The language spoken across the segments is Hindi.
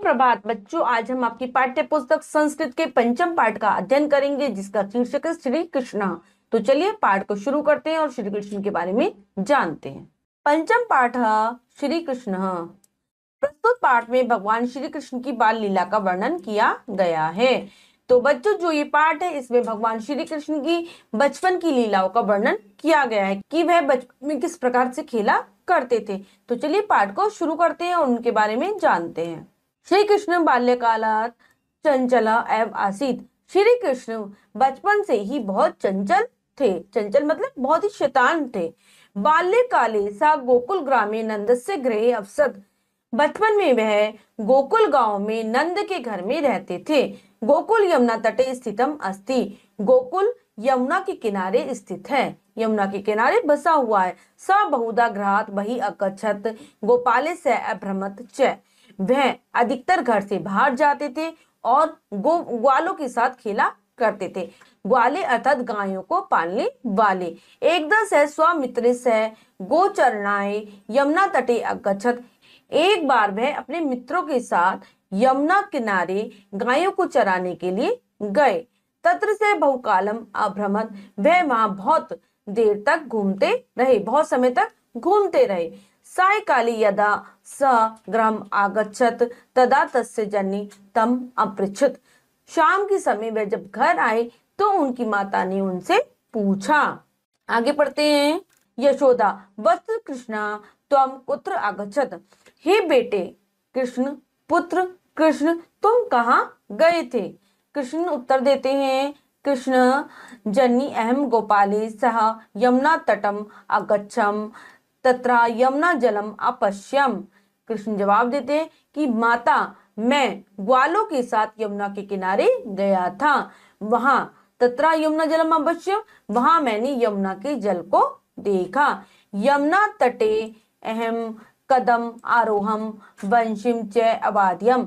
सुप्रभात बच्चों आज हम आपकी पाठ्य पुस्तक संस्कृत के पंचम पाठ का अध्ययन करेंगे जिसका शीर्षक है श्री कृष्ण तो चलिए पाठ को शुरू करते हैं और श्री कृष्ण के बारे में जानते हैं पंचम पाठ श्री कृष्ण प्रस्तुत पाठ में भगवान श्री कृष्ण की बाल लीला का वर्णन किया गया है तो बच्चों जो ये पाठ है इसमें भगवान श्री कृष्ण की बचपन की लीलाओं का वर्णन किया गया है कि वह बचपन में किस प्रकार से खेला करते थे तो चलिए पाठ को शुरू करते हैं और उनके बारे में जानते हैं श्री कृष्ण बाल्यकाल चंचला एवं आसित श्री कृष्ण बचपन से ही बहुत चंचल थे चंचल मतलब बहुत ही शैतान थे बाल्यकाले सा गोकुल ग्रामे नंद से गृह अवसत बचपन में वह गोकुल गांव में नंद के घर में रहते थे गोकुल यमुना तटे स्थितम अस्ति गोकुल यमुना के किनारे स्थित है यमुना के किनारे बसा हुआ है स बहुधा ग्राहत बही अकछत गोपाले से अभ्रमत चय वह अधिकतर घर से बाहर जाते थे और गो ग्वालों के साथ खेला करते थे ग्वाले अर्थात गायों को पालने वाले एक दस है स्वामित्र सह गोचरणाए यमुना तटे अगछत एक बार वह अपने मित्रों के साथ यमुना किनारे गायों को चराने के लिए गए तत्र से बहुकालम अभ्रमत वह वहां बहुत देर तक घूमते रहे बहुत समय तक घूमते रहे सायकाले यदा स गृहम आगछत तदा तस्य जननी तम अपृछत शाम के समय वे जब घर आए तो उनकी माता ने उनसे पूछा आगे पढ़ते हैं यशोदा वस्तु कृष्णा तम पुत्र आगछत हे बेटे कृष्ण पुत्र कृष्ण तुम कहाँ गए थे कृष्ण उत्तर देते हैं कृष्ण जननी अहम गोपाली सह यमुना तटम अगच्छम तथा यमुना जलम अपश्यम कृष्ण जवाब देते हैं कि माता मैं ग्वालों के साथ यमुना के किनारे गया था वहां तत्रा यमुना जलम अवश्यम वहां मैंने यमुना के जल को देखा यमुना तटे अहम कदम आरोहम वंशिम च अबाध्यम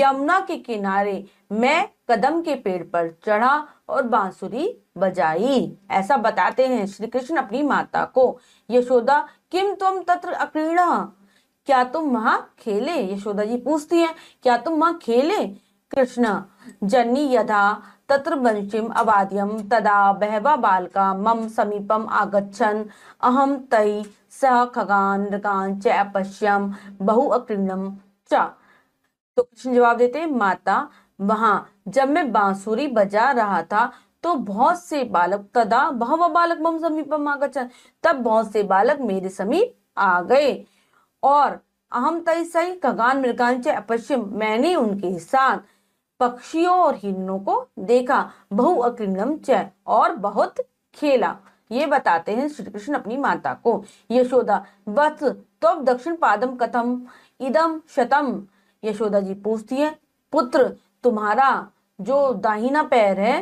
यमुना के किनारे मैं कदम के पेड़ पर चढ़ा और बांसुरी बजाई ऐसा बताते हैं श्री कृष्ण अपनी माता को यशोदा किम तुम तत्र अक्रीड़ा क्या तुम वहां खेले यशोदा जी पूछती है क्या तुम वहां खेले कृष्ण जन्नी यदा तत्र वंशीम अबाध्यम तदा बहवा बालका मम समीपम आगछन अहम तई सह खगान नृकान च अपश्यम बहु अक्रीणम च तो कृष्ण जवाब देते माता वहां जब मैं बांसुरी बजा रहा था तो बहुत से बालक तदा बहुव बालक मम समीप आगछन तब बहुत से बालक मेरे समीप आ गए और अहम तय सही खगान मृगांच अपश्यम मैंने उनके साथ पक्षियों और हिरणों को देखा बहु अक्रिनम च और बहुत खेला ये बताते हैं श्री कृष्ण अपनी माता को यशोदा बस तो अब दक्षिण पादम कथम इदम शतम यशोदा जी पूछती है पुत्र तुम्हारा जो दाहिना पैर है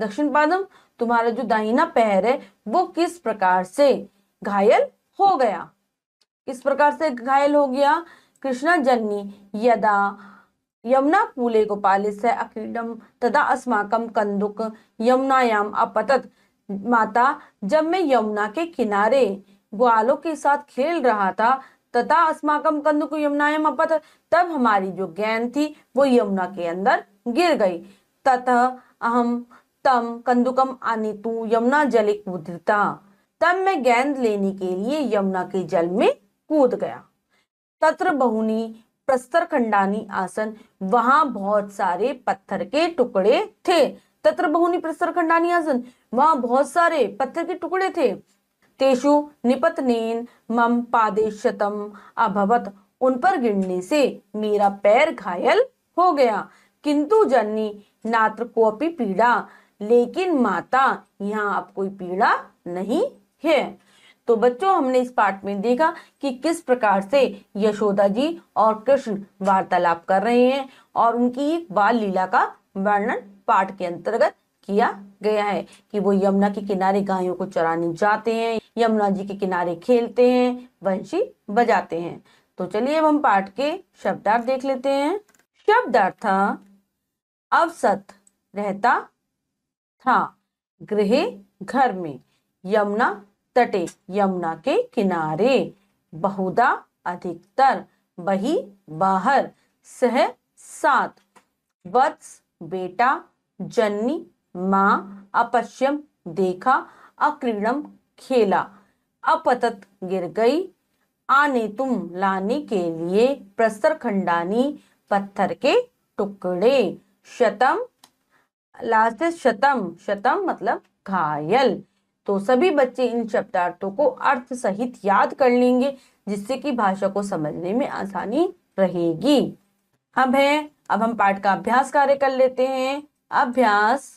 दक्षिण पादम तुम्हारा जो दाहिना पैर है वो किस प्रकार से घायल हो गया किस प्रकार से घायल हो गया कृष्णा जननी यदा यमुना पुले गोपाल से अक्रीडम तदा अस्माकम कंदुक यमुनायाम अपतत माता जब मैं यमुना के किनारे ग्वालों के साथ खेल रहा था तथा अस्माकम कंदुक यमुनायाम अपत तब हमारी जो गेंद थी वो यमुना के अंदर गिर गई तथा अहम तम कंदुकम आनितु यमुना जल एक उदृता तब मैं गेंद लेने के लिए यमुना के जल में कूद गया तत्र बहुनी प्रस्तर खंडानी आसन वहां बहुत सारे पत्थर के टुकड़े थे तत्र बहुनी प्रस्तर खंडानी आसन वहां बहुत सारे पत्थर के टुकड़े थे तेषु निपतनेन मम पादेशतम अभवत उन पर गिरने से मेरा पैर घायल हो गया किंतु जननी नात्र को पीड़ा लेकिन माता यहाँ आप कोई पीड़ा नहीं है तो बच्चों हमने इस पाठ में देखा कि किस प्रकार से यशोदा जी और कृष्ण वार्तालाप कर रहे हैं और उनकी एक बाल लीला का वर्णन पाठ के अंतर्गत किया गया है कि वो यमुना के किनारे गायों को चराने जाते हैं यमुना जी के किनारे खेलते हैं वंशी बजाते हैं तो चलिए अब हम पाठ के शब्दार्थ देख लेते हैं शब्दार्थ अवसत रहता था गृह घर में यमुना तटे यमुना के किनारे बहुदा अधिकतर बही बाहर सह सात वत्स बेटा जन्नी माँ अपश्यम देखा अक्रीड़म खेला अपतत गिर गई आने तुम लाने के लिए प्रस्तर खंडानी पत्थर के टुकड़े शतम लास्ट है शतम शतम मतलब घायल तो सभी बच्चे इन शब्दार्थों को अर्थ सहित याद कर लेंगे जिससे कि भाषा को समझने में आसानी रहेगी अब है अब हम पाठ का अभ्यास कार्य कर लेते हैं अभ्यास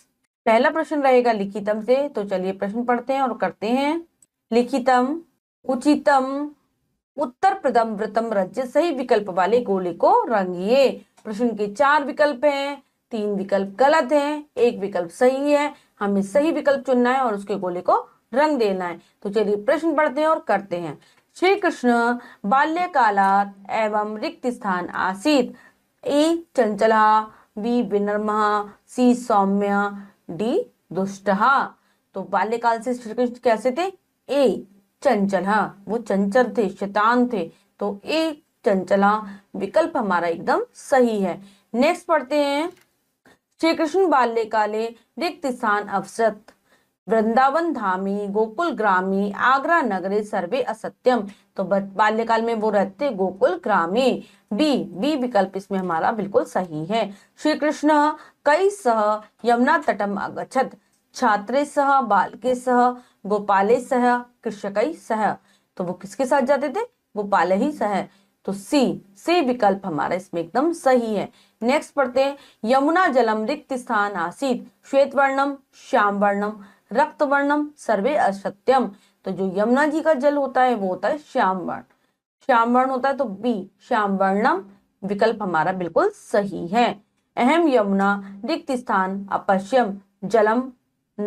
पहला प्रश्न रहेगा लिखितम से तो चलिए प्रश्न पढ़ते हैं और करते हैं लिखितम उचितम उत्तर प्रदम व्रतम रज्य सही विकल्प वाले गोले को रंगिए प्रश्न के चार विकल्प हैं तीन विकल्प गलत हैं एक विकल्प सही है हमें सही विकल्प चुनना है और उसके गोले को रंग देना है तो चलिए प्रश्न पढ़ते हैं और करते हैं श्री कृष्ण बाल्यकालात एवं रिक्त स्थान आसित ए चंचला बी विनर्मा सी सौम्य डी दुष्टहा तो बाल्यकाल से श्री कृष्ण कैसे थे ए चंचल वो चंचल थे शैतान थे तो ए चंचला विकल्प हमारा एकदम सही है नेक्स्ट पढ़ते हैं श्री कृष्ण बाल्य काले रिक्त स्थान अवसत वृंदावन धामी गोकुल ग्रामी आगरा नगरे सर्वे असत्यम तो बाल्यकाल में वो रहते गोकुल ग्रामी बी बी विकल्प इसमें हमारा बिल्कुल सही है श्री कृष्ण कई सह यमुना तटम अगछत छात्रे सह बालके सह गोपाले सह कृषक सह तो वो किसके साथ जाते थे गोपाल ही सह तो सी सी विकल्प हमारा इसमें एकदम सही है नेक्स्ट पढ़ते हैं यमुना जलम रिक्त स्थान आसित श्वेत वर्णम श्याम वर्णम रक्त वर्णम सर्वे असत्यम तो जो यमुना जी का जल होता है वो होता है श्याम वर्ण श्याम वर्ण होता है तो बी श्याम वर्णम विकल्प हमारा बिल्कुल सही है अहम यमुना रिक्त स्थान अपश्यम जलम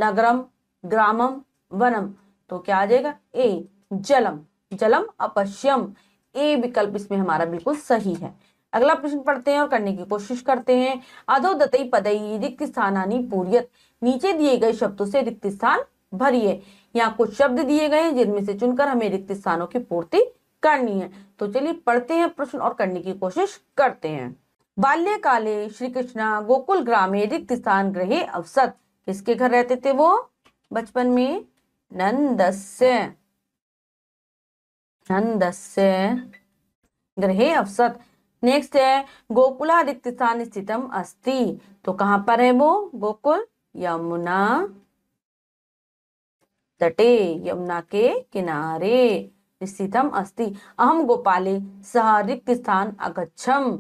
नगरम ग्रामम वनम तो क्या आ जाएगा ए जलम जलम अपश्यम ए विकल्प इसमें हमारा बिल्कुल सही है अगला प्रश्न पढ़ते हैं और करने की कोशिश करते हैं अधो दतई पदई रिक्त स्थानी पूरियत नीचे दिए गए शब्दों से रिक्त स्थान भरिए यहाँ कुछ शब्द दिए गए हैं जिनमें से चुनकर हमें रिक्त स्थानों की पूर्ति करनी है तो चलिए पढ़ते हैं प्रश्न और करने की कोशिश करते हैं बाल्य काले श्री कृष्णा गोकुल ग्रामे रिक्त स्थान ग्रहे अवसत किसके घर रहते थे वो बचपन में नंदस्य छंदस्य ग्रहे अवसत नेक्स्ट है गोकुलादित्य स्थान स्थितम अस्ति तो कहां पर है वो गोकुल यमुना तटे यमुना के किनारे स्थितम अस्ति अहम गोपाले सह रिक्त स्थान अगच्छम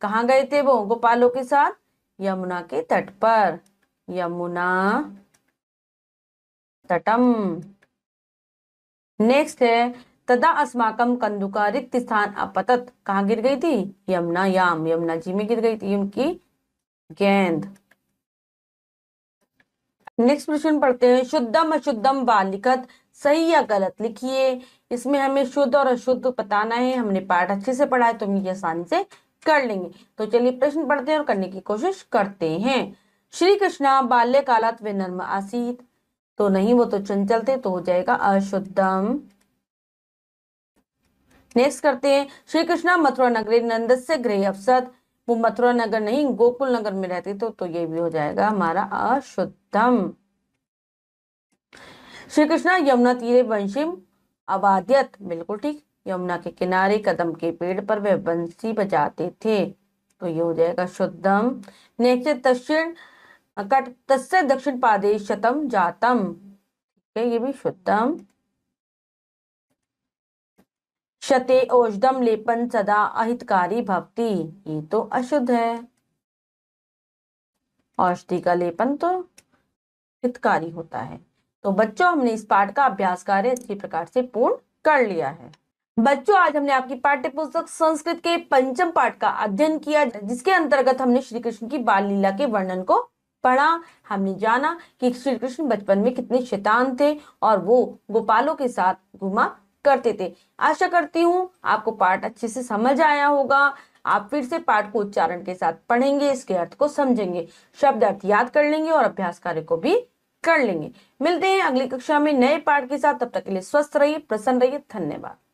कहाँ गए थे वो गोपालों के साथ यमुना के तट पर यमुना तटम नेक्स्ट है तदा अस्माकम कंदुका रिक्त स्थान अपतत कहाँ गिर गई थी यमुना याम यमुना जी में गिर गई थी उनकी गेंद नेक्स्ट प्रश्न पढ़ते हैं शुद्धम अशुद्धम बालिकत सही या गलत लिखिए इसमें हमें शुद्ध और अशुद्ध बताना है हमने पाठ अच्छे से पढ़ा है तो हम ये आसानी से कर लेंगे तो चलिए प्रश्न पढ़ते हैं और करने की कोशिश करते हैं श्री कृष्णा बाल्य कालात वे नर्म आसीत तो नहीं वो तो चंचल थे तो हो जाएगा अशुद्धम नेक्स्ट करते हैं श्री कृष्णा मथुरा नगरी नंद से गृह अवसत वो मथुरा नगर नहीं गोकुल नगर में रहती तो तो ये भी हो जाएगा हमारा अशुद्धम श्री कृष्णा यमुना तीरे वंशिम अबाध्यत बिल्कुल ठीक यमुना के किनारे कदम के पेड़ पर वह बंसी बजाते थे तो ये हो जाएगा शुद्धम नेक्स्ट दक्षिण कट तस्य दक्षिण पादेश शतम जातम ठीक है ये भी शुद्धम क्षते औषधम लेपन सदा अहितकारी भक्ति ये तो अशुद्ध है औषधि का लेपन तो हितकारी होता है तो बच्चों हमने इस पाठ का अभ्यास कार्य अच्छी प्रकार से पूर्ण कर लिया है बच्चों आज हमने आपकी पाठ्य पुस्तक संस्कृत के पंचम पाठ का अध्ययन किया जिसके अंतर्गत हमने श्री कृष्ण की बाल लीला के वर्णन को पढ़ा हमने जाना कि श्री कृष्ण बचपन में कितने शैतान थे और वो गोपालों के साथ घुमा करते थे आशा करती हूँ आपको पाठ अच्छे से समझ आया होगा आप फिर से पाठ को उच्चारण के साथ पढ़ेंगे इसके अर्थ को समझेंगे शब्द अर्थ याद कर लेंगे और अभ्यास कार्य को भी कर लेंगे मिलते हैं अगली कक्षा में नए पाठ के साथ तब तक के लिए स्वस्थ रहिए प्रसन्न रहिए धन्यवाद